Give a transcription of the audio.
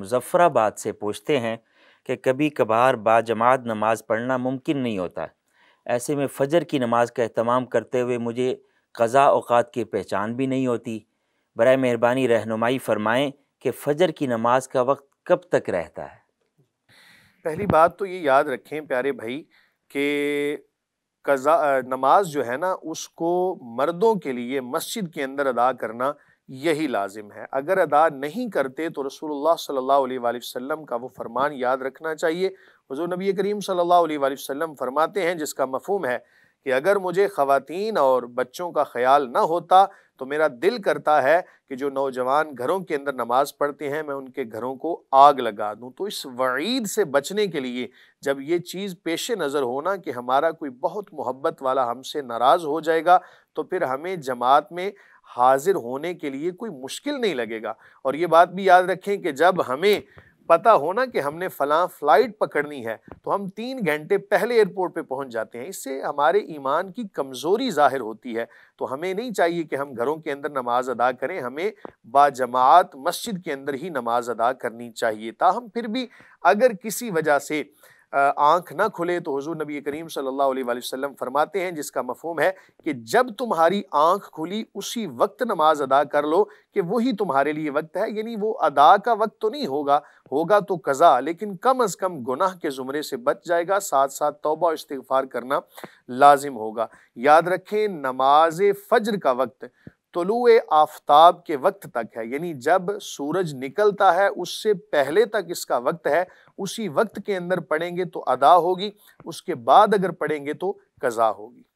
मुजफ़राबाद से पूछते हैं कि कभी कभार बाजमात नमाज पढ़ना मुमकिन नहीं होता ऐसे में फ़जर की नमाज का अहतमाम करते हुए मुझे क़ज़ा औकात की पहचान भी नहीं होती बर मेहरबानी रहनुमाई फरमाएँ कि फ़जर की नमाज का वक्त कब तक रहता है पहली बात तो ये याद रखें प्यारे भाई कि कज़ा नमाज जो है ना उसको मर्दों के लिए मस्जिद के अंदर अदा करना यही लाजिम है अगर अदा नहीं करते तो रसूलुल्लाह सल्लल्लाहु अलैहि वसल्लम का वो फरमान याद रखना चाहिए हजूर नबी करीम सल्लल्लाहु अलैहि वसल्लम फरमाते हैं जिसका मफहम है कि अगर मुझे ख़वातीन और बच्चों का ख्याल ना होता तो मेरा दिल करता है कि जो नौजवान घरों के अंदर नमाज पढ़ते हैं मैं उनके घरों को आग लगा दूं तो इस वईद से बचने के लिए जब ये चीज़ पेश नज़र होना कि हमारा कोई बहुत मोहब्बत वाला हमसे नाराज़ हो जाएगा तो फिर हमें जमात में हाजिर होने के लिए कोई मुश्किल नहीं लगेगा और ये बात भी याद रखें कि जब हमें पता हो ना कि हमने फलां फ्लाइट पकड़नी है तो हम तीन घंटे पहले एयरपोर्ट पे पहुंच जाते हैं इससे हमारे ईमान की कमज़ोरी ज़ाहिर होती है तो हमें नहीं चाहिए कि हम घरों के अंदर नमाज अदा करें हमें बाजमात मस्जिद के अंदर ही नमाज अदा करनी चाहिए ताहम फिर भी अगर किसी वजह से आंख ना खुले तो हजूर नबी करीम सल्लल्लाहु अलैहि वसल्लम फरमाते हैं जिसका मफहम है कि जब तुम्हारी आंख खुली उसी वक्त नमाज अदा कर लो कि वही तुम्हारे लिए वक्त है यानी वो अदा का वक्त तो नहीं होगा होगा तो कज़ा लेकिन कम अज़ कम गुनाह के ज़ुमरे से बच जाएगा साथ साथ तोबा इस्तफ़ार करना लाजिम होगा याद रखें नमाज फ़जर का वक्त तलु आफ्ताब के वक्त तक है यानी जब सूरज निकलता है उससे पहले तक इसका वक्त है उसी वक्त के अंदर पढ़ेंगे तो अदा होगी उसके बाद अगर पढ़ेंगे तो कज़ा होगी